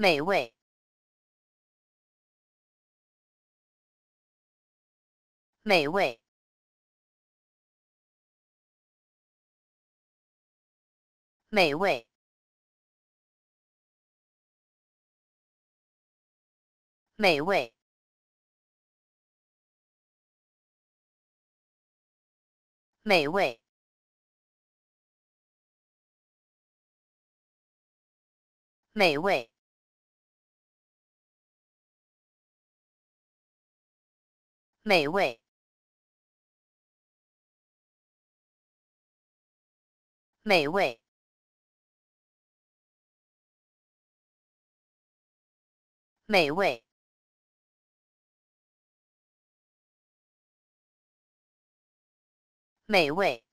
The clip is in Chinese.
美味，美味，美味，美味，美味，美味。美味，美味，美味，美味。